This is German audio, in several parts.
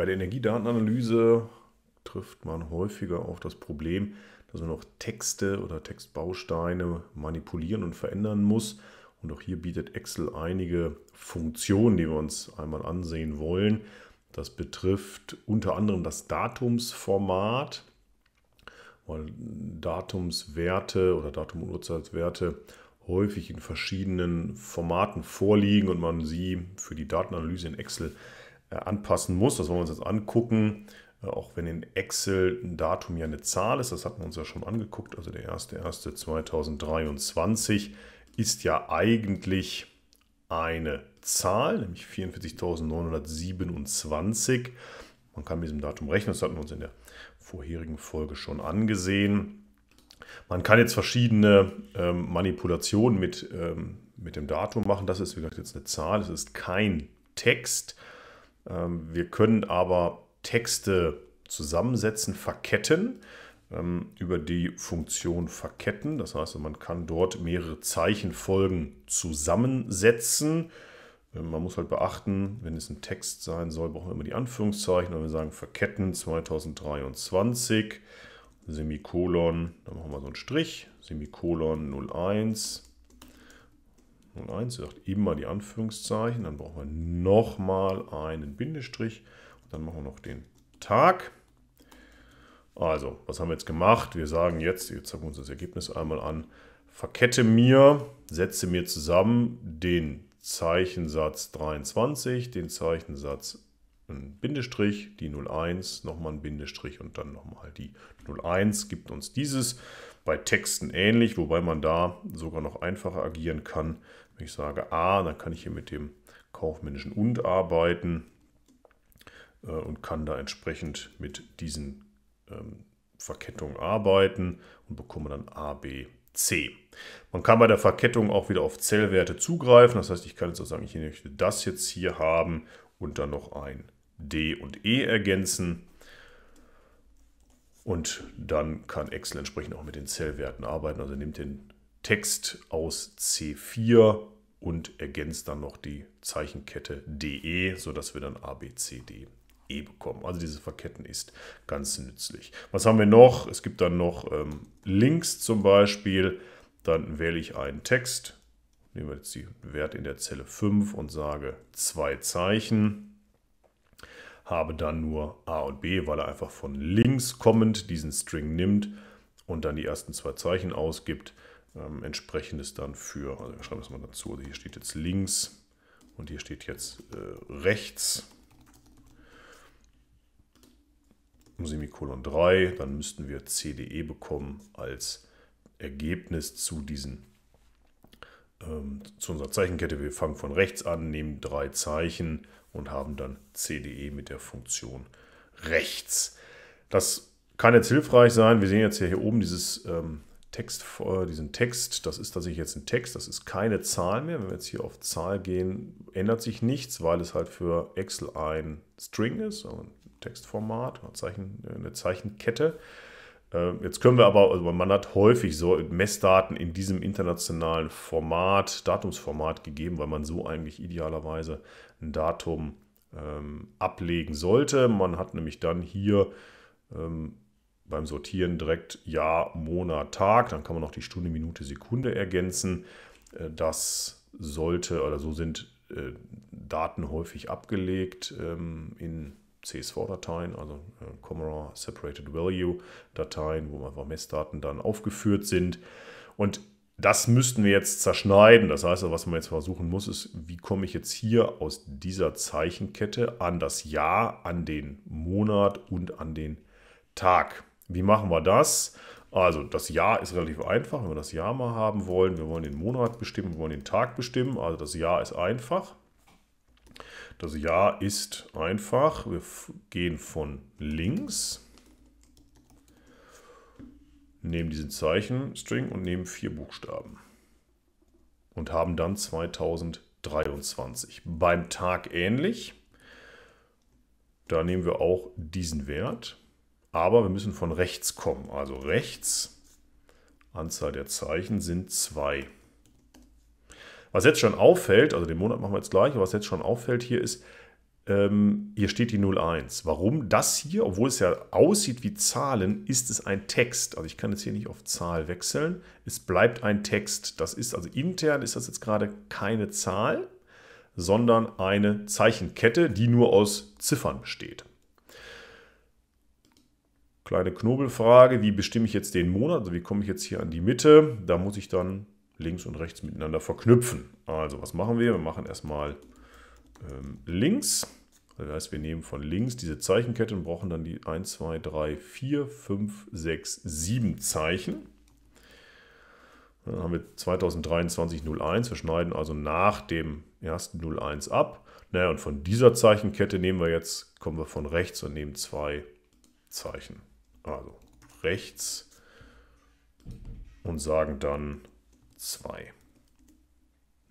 Bei der Energiedatenanalyse trifft man häufiger auf das Problem, dass man auch Texte oder Textbausteine manipulieren und verändern muss. Und auch hier bietet Excel einige Funktionen, die wir uns einmal ansehen wollen. Das betrifft unter anderem das Datumsformat, weil Datumswerte oder Datum- und Uhrzeitwerte häufig in verschiedenen Formaten vorliegen und man sie für die Datenanalyse in Excel äh, anpassen muss. Das wollen wir uns jetzt angucken. Äh, auch wenn in Excel ein Datum ja eine Zahl ist, das hatten wir uns ja schon angeguckt, also der 1.1.2023 ist ja eigentlich eine Zahl, nämlich 44.927. Man kann mit diesem Datum rechnen, das hatten wir uns in der vorherigen Folge schon angesehen. Man kann jetzt verschiedene ähm, Manipulationen mit, ähm, mit dem Datum machen. Das ist, wie gesagt, jetzt eine Zahl, es ist kein Text. Ähm, wir können aber Texte zusammensetzen, verketten ähm, über die Funktion verketten. Das heißt, man kann dort mehrere Zeichenfolgen zusammensetzen. Ähm, man muss halt beachten, wenn es ein Text sein soll, brauchen wir immer die Anführungszeichen. Und wir sagen verketten 2023, Semikolon, dann machen wir so einen Strich, Semikolon 01, und 1, sagt immer die Anführungszeichen, dann brauchen wir nochmal einen Bindestrich und dann machen wir noch den Tag. Also, was haben wir jetzt gemacht? Wir sagen jetzt, jetzt gucken wir uns das Ergebnis einmal an, verkette mir, setze mir zusammen den Zeichensatz 23, den Zeichensatz ein Bindestrich, die 01, nochmal ein Bindestrich und dann nochmal die 01 gibt uns dieses bei Texten ähnlich, wobei man da sogar noch einfacher agieren kann. Wenn ich sage A, dann kann ich hier mit dem kaufmännischen und arbeiten äh, und kann da entsprechend mit diesen ähm, Verkettungen arbeiten und bekomme dann A, B, C. Man kann bei der Verkettung auch wieder auf Zellwerte zugreifen. Das heißt, ich kann jetzt auch sagen, ich möchte das jetzt hier haben und dann noch ein D und E ergänzen. Und dann kann Excel entsprechend auch mit den Zellwerten arbeiten. Also nimmt den Text aus C4 und ergänzt dann noch die Zeichenkette DE, sodass wir dann ABCDE bekommen. Also dieses Verketten ist ganz nützlich. Was haben wir noch? Es gibt dann noch ähm, Links zum Beispiel. Dann wähle ich einen Text, nehmen wir jetzt den Wert in der Zelle 5 und sage zwei Zeichen habe dann nur a und b, weil er einfach von links kommend diesen String nimmt und dann die ersten zwei Zeichen ausgibt. Ähm, ist dann für, also wir schreiben das mal dazu, also hier steht jetzt links und hier steht jetzt äh, rechts. Semikolon 3, dann müssten wir CDE bekommen als Ergebnis zu diesen ähm, zu unserer Zeichenkette. Wir fangen von rechts an, nehmen drei Zeichen, und haben dann CDE mit der Funktion rechts. Das kann jetzt hilfreich sein. Wir sehen jetzt hier oben dieses, ähm, Text, äh, diesen Text. Das ist tatsächlich jetzt ein Text, das ist keine Zahl mehr. Wenn wir jetzt hier auf Zahl gehen, ändert sich nichts, weil es halt für Excel ein String ist, also ein Textformat, eine, Zeichen, äh, eine Zeichenkette. Ähm, jetzt können wir aber, also man hat häufig so Messdaten in diesem internationalen Format, Datumsformat gegeben, weil man so eigentlich idealerweise ein Datum ähm, ablegen sollte. Man hat nämlich dann hier ähm, beim Sortieren direkt Jahr, Monat, Tag, dann kann man noch die Stunde, Minute, Sekunde ergänzen. Äh, das sollte oder so sind äh, Daten häufig abgelegt ähm, in CSV-Dateien, also äh, Comma Separated Value-Dateien, wo einfach Messdaten dann aufgeführt sind. Und das müssten wir jetzt zerschneiden. Das heißt, was man jetzt versuchen muss, ist, wie komme ich jetzt hier aus dieser Zeichenkette an das Jahr, an den Monat und an den Tag. Wie machen wir das? Also das Jahr ist relativ einfach, wenn wir das Jahr mal haben wollen. Wir wollen den Monat bestimmen, wir wollen den Tag bestimmen. Also das Jahr ist einfach. Das Ja ist einfach. Wir gehen von links, nehmen diesen Zeichenstring und nehmen vier Buchstaben. Und haben dann 2023. Beim Tag ähnlich. Da nehmen wir auch diesen Wert. Aber wir müssen von rechts kommen. Also rechts, Anzahl der Zeichen sind zwei 2. Was jetzt schon auffällt, also den Monat machen wir jetzt gleich, aber was jetzt schon auffällt hier ist, ähm, hier steht die 01. Warum das hier, obwohl es ja aussieht wie Zahlen, ist es ein Text. Also ich kann jetzt hier nicht auf Zahl wechseln. Es bleibt ein Text. Das ist also intern ist das jetzt gerade keine Zahl, sondern eine Zeichenkette, die nur aus Ziffern besteht. Kleine Knobelfrage, wie bestimme ich jetzt den Monat? Also wie komme ich jetzt hier an die Mitte? Da muss ich dann links und rechts miteinander verknüpfen. Also was machen wir? Wir machen erstmal ähm, links. Das heißt, wir nehmen von links diese Zeichenkette und brauchen dann die 1, 2, 3, 4, 5, 6, 7 Zeichen. Dann haben wir 2023-01. Wir schneiden also nach dem ersten 01 ab. Naja, und von dieser Zeichenkette nehmen wir jetzt, kommen wir von rechts und nehmen zwei Zeichen. Also rechts und sagen dann 02.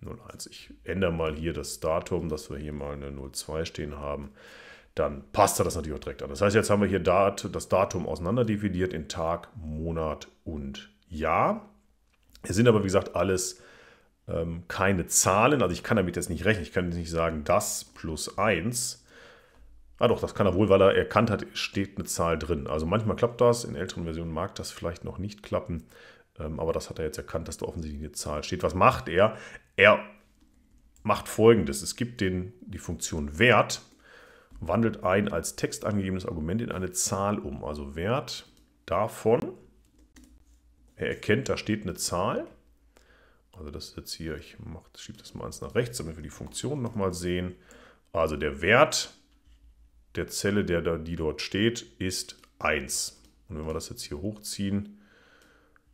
01. Ich ändere mal hier das Datum, dass wir hier mal eine 02 stehen haben. Dann passt er das natürlich auch direkt an. Das heißt, jetzt haben wir hier Dat, das Datum auseinander dividiert in Tag, Monat und Jahr. Es sind aber, wie gesagt, alles ähm, keine Zahlen. Also ich kann damit jetzt nicht rechnen. Ich kann jetzt nicht sagen, das plus 1. Ah doch, das kann er wohl, weil er erkannt hat, steht eine Zahl drin. Also manchmal klappt das. In älteren Versionen mag das vielleicht noch nicht klappen. Ähm, aber das hat er jetzt erkannt, dass da offensichtlich eine Zahl steht. Was macht er? Er macht folgendes. Es gibt den, die Funktion Wert, wandelt ein als Text angegebenes Argument in eine Zahl um. Also Wert davon. Er erkennt, da steht eine Zahl. Also das ist jetzt hier, ich schiebe das mal eins nach rechts, damit wir die Funktion nochmal sehen. Also der Wert der Zelle, der da, die dort steht, ist 1. Und wenn wir das jetzt hier hochziehen,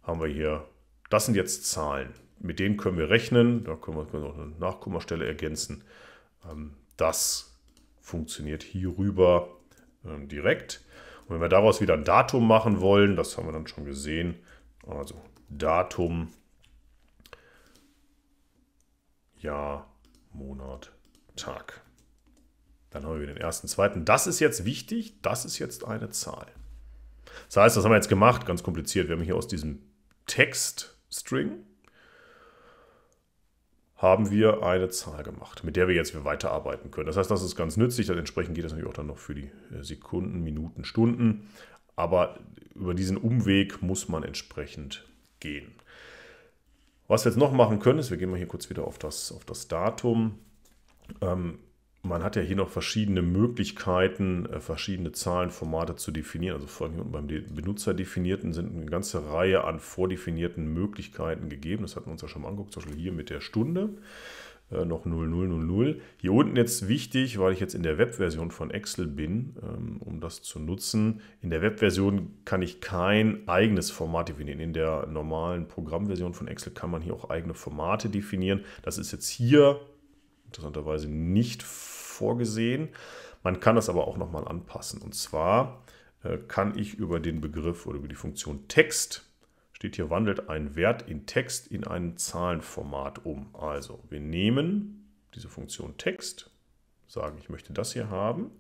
haben wir hier, das sind jetzt Zahlen. Mit denen können wir rechnen, da können wir, können noch eine Nachkommastelle ergänzen. Ähm, das funktioniert hierüber ähm, direkt. Und wenn wir daraus wieder ein Datum machen wollen, das haben wir dann schon gesehen, also Datum, Jahr, Monat, Tag. Dann haben wir den ersten, zweiten. Das ist jetzt wichtig, das ist jetzt eine Zahl. Das heißt, das haben wir jetzt gemacht, ganz kompliziert. Wir haben hier aus diesem Text-String haben wir eine Zahl gemacht, mit der wir jetzt weiterarbeiten können. Das heißt, das ist ganz nützlich. Dann entsprechend geht das natürlich auch dann noch für die äh, Sekunden, Minuten, Stunden. Aber über diesen Umweg muss man entsprechend gehen. Was wir jetzt noch machen können, ist, wir gehen mal hier kurz wieder auf das, auf das Datum. Ähm, man hat ja hier noch verschiedene Möglichkeiten, äh, verschiedene Zahlenformate zu definieren. Also vor allem hier beim Benutzerdefinierten sind eine ganze Reihe an vordefinierten Möglichkeiten gegeben. Das hatten wir uns ja schon mal angeguckt, zum Beispiel hier mit der Stunde äh, noch 0000. Hier unten jetzt wichtig, weil ich jetzt in der Webversion von Excel bin, ähm, um das zu nutzen. In der Webversion kann ich kein eigenes Format definieren. In der normalen Programmversion von Excel kann man hier auch eigene Formate definieren. Das ist jetzt hier interessanterweise nicht vorgesehen. Man kann das aber auch nochmal anpassen. Und zwar äh, kann ich über den Begriff oder über die Funktion Text, steht hier, wandelt ein Wert in Text in ein Zahlenformat um. Also wir nehmen diese Funktion Text, sagen, ich möchte das hier haben.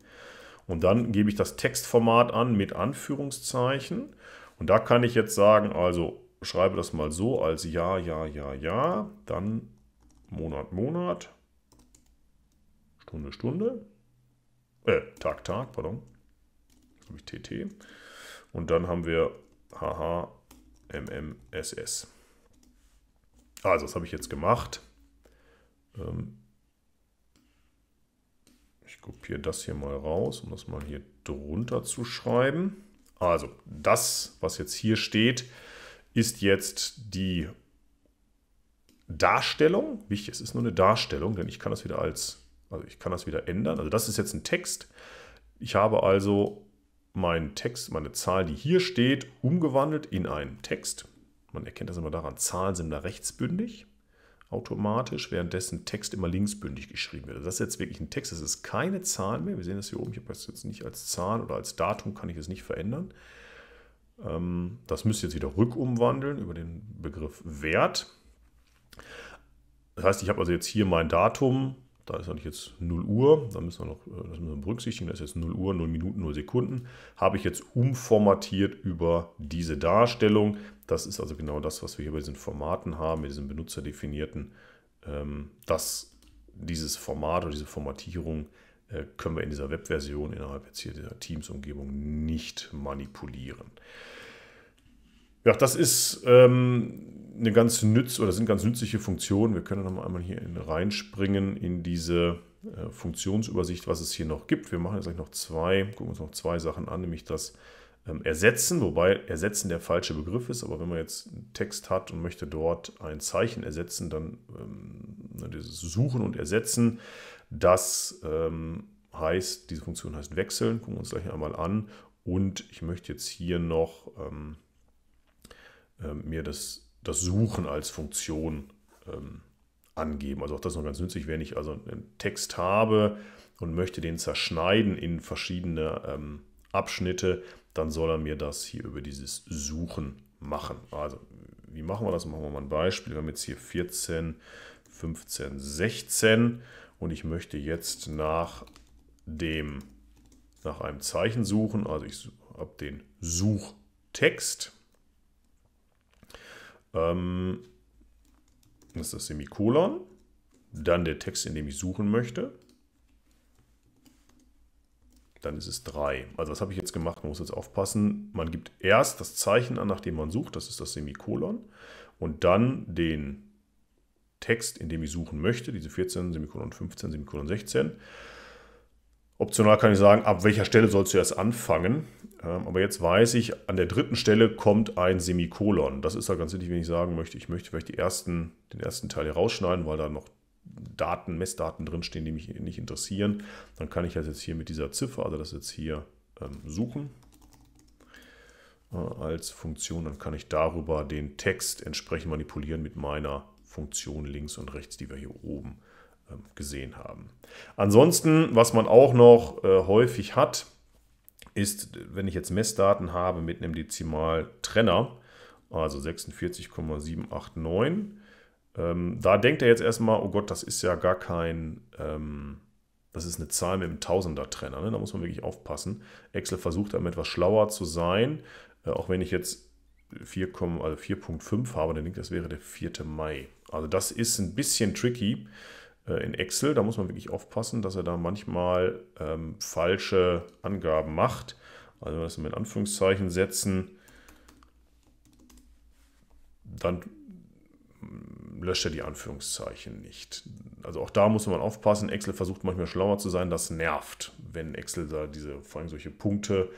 Und dann gebe ich das Textformat an mit Anführungszeichen. Und da kann ich jetzt sagen, also schreibe das mal so als Ja, Ja, Ja, Ja, dann Monat, Monat, Stunde, Stunde. Äh, Tag, Tag, pardon. Habe ich TT. Und dann haben wir HH, MM, SS. Also, das habe ich jetzt gemacht. Ähm, ich kopiere das hier mal raus, um das mal hier drunter zu schreiben. Also, das, was jetzt hier steht, ist jetzt die Darstellung. Wichtig, es ist nur eine Darstellung, denn ich kann das wieder als also ich kann das wieder ändern. Also das ist jetzt ein Text. Ich habe also meinen Text, meine Zahl, die hier steht, umgewandelt in einen Text. Man erkennt das immer daran, Zahlen sind da rechtsbündig automatisch, währenddessen Text immer linksbündig geschrieben wird. Also das ist jetzt wirklich ein Text, das ist keine Zahl mehr. Wir sehen das hier oben, ich habe das jetzt nicht als Zahl oder als Datum, kann ich es nicht verändern. Ähm, das müsste jetzt wieder rückumwandeln über den Begriff Wert. Das heißt, ich habe also jetzt hier mein Datum, da ist eigentlich jetzt 0 Uhr, da müssen wir noch äh, das müssen wir berücksichtigen, das ist jetzt 0 Uhr, 0 Minuten, 0 Sekunden, habe ich jetzt umformatiert über diese Darstellung. Das ist also genau das, was wir hier bei diesen Formaten haben, mit diesem benutzerdefinierten, ähm, dass dieses Format oder diese Formatierung äh, können wir in dieser Webversion innerhalb jetzt hier dieser Teams-Umgebung nicht manipulieren. Ja, das ist ähm, eine ganz nütz oder sind ganz nützliche Funktionen. Wir können noch einmal hier in, reinspringen in diese äh, Funktionsübersicht, was es hier noch gibt. Wir machen jetzt gleich noch zwei, gucken uns noch zwei Sachen an, nämlich das ähm, Ersetzen, wobei Ersetzen der falsche Begriff ist, aber wenn man jetzt einen Text hat und möchte dort ein Zeichen ersetzen, dann ähm, ne, dieses Suchen und Ersetzen, das ähm, heißt, diese Funktion heißt Wechseln, gucken wir uns gleich einmal an. Und ich möchte jetzt hier noch ähm, ähm, mir das, das Suchen als Funktion ähm, angeben. Also auch das ist noch ganz nützlich, wenn ich also einen Text habe und möchte den zerschneiden in verschiedene ähm, Abschnitte, dann soll er mir das hier über dieses Suchen machen. Also wie machen wir das? Machen wir mal ein Beispiel. Wir haben jetzt hier 14, 15, 16 und ich möchte jetzt nach dem nach einem Zeichen suchen. Also ich habe den Suchtext ähm, das ist das Semikolon. Dann der Text, in dem ich suchen möchte. Dann ist es 3. Also was habe ich jetzt gemacht? Man muss jetzt aufpassen. Man gibt erst das Zeichen an, nachdem man sucht. Das ist das Semikolon. Und dann den Text, in dem ich suchen möchte. Diese 14, Semikolon 15, Semikolon 16. Optional kann ich sagen, ab welcher Stelle sollst du erst anfangen. Ähm, aber jetzt weiß ich, an der dritten Stelle kommt ein Semikolon. Das ist da ganz wichtig, wenn ich sagen möchte, ich möchte vielleicht ersten, den ersten Teil hier rausschneiden, weil da noch Daten, Messdaten drinstehen, die mich nicht interessieren. Dann kann ich das jetzt hier mit dieser Ziffer, also das jetzt hier ähm, suchen äh, als Funktion. Dann kann ich darüber den Text entsprechend manipulieren mit meiner Funktion links und rechts, die wir hier oben ähm, gesehen haben. Ansonsten, was man auch noch äh, häufig hat, ist, wenn ich jetzt Messdaten habe mit einem Dezimaltrenner, also 46,789, ähm, da denkt er jetzt erstmal, oh Gott, das ist ja gar kein, ähm, das ist eine Zahl mit einem Tausender-Trenner. Ne? Da muss man wirklich aufpassen. Excel versucht damit etwas schlauer zu sein, äh, auch wenn ich jetzt 4,5 also habe, dann denkt das wäre der 4. Mai. Also das ist ein bisschen tricky. Äh, in Excel. Da muss man wirklich aufpassen, dass er da manchmal ähm, falsche Angaben macht. Also wenn wir das mit Anführungszeichen setzen, dann löscht er die Anführungszeichen nicht. Also auch da muss man aufpassen. Excel versucht manchmal schlauer zu sein. Das nervt, wenn Excel da diese, vor allem solche Punkte,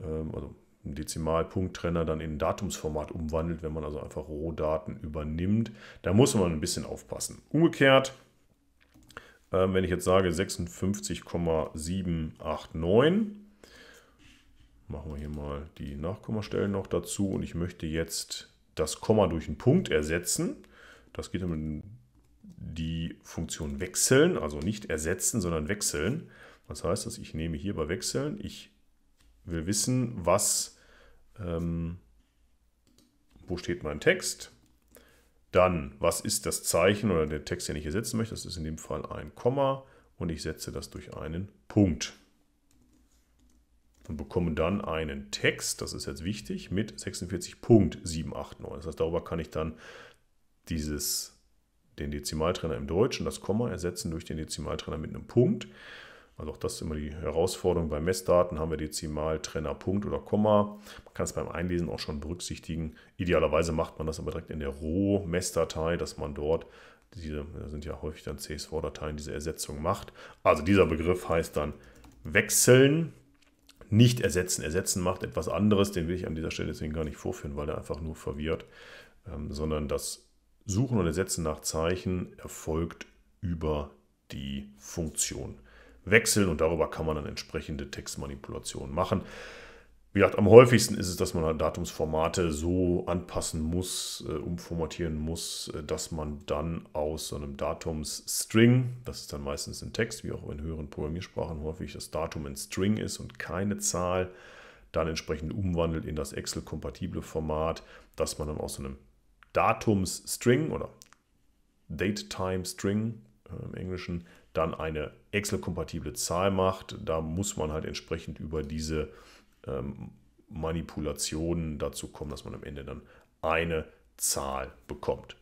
ähm, also einen Dezimalpunktrenner dann in Datumsformat umwandelt, wenn man also einfach Rohdaten übernimmt. Da muss man ein bisschen aufpassen. Umgekehrt, ähm, wenn ich jetzt sage 56,789, machen wir hier mal die Nachkommastellen noch dazu und ich möchte jetzt das Komma durch einen Punkt ersetzen. Das geht damit die Funktion wechseln, also nicht ersetzen, sondern wechseln. Was heißt das? Ich nehme hier bei wechseln, ich will wissen, was, ähm, wo steht mein Text. Dann, was ist das Zeichen oder der Text, den ich hier setzen möchte? Das ist in dem Fall ein Komma und ich setze das durch einen Punkt. Und bekomme dann einen Text, das ist jetzt wichtig, mit 46.789. Das heißt, darüber kann ich dann dieses, den Dezimaltrenner im Deutschen, das Komma, ersetzen durch den Dezimaltrenner mit einem Punkt. Also auch das ist immer die Herausforderung. Bei Messdaten haben wir Dezimal, Trenner, Punkt oder Komma. Man kann es beim Einlesen auch schon berücksichtigen. Idealerweise macht man das aber direkt in der Roh-Messdatei, dass man dort, diese sind ja häufig dann CSV-Dateien, diese Ersetzung macht. Also dieser Begriff heißt dann wechseln, nicht ersetzen. Ersetzen macht etwas anderes, den will ich an dieser Stelle deswegen gar nicht vorführen, weil der einfach nur verwirrt, ähm, sondern das Suchen und Ersetzen nach Zeichen erfolgt über die Funktion wechseln und darüber kann man dann entsprechende Textmanipulationen machen. Wie gesagt, am häufigsten ist es, dass man Datumsformate so anpassen muss, äh, umformatieren muss, äh, dass man dann aus so einem Datumsstring, das ist dann meistens ein Text, wie auch in höheren Programmiersprachen häufig das Datum ein String ist und keine Zahl, dann entsprechend umwandelt in das Excel-kompatible Format, dass man dann aus so einem Datumsstring oder Date-Time-String äh, im Englischen dann eine Excel-kompatible Zahl macht. Da muss man halt entsprechend über diese ähm, Manipulationen dazu kommen, dass man am Ende dann eine Zahl bekommt.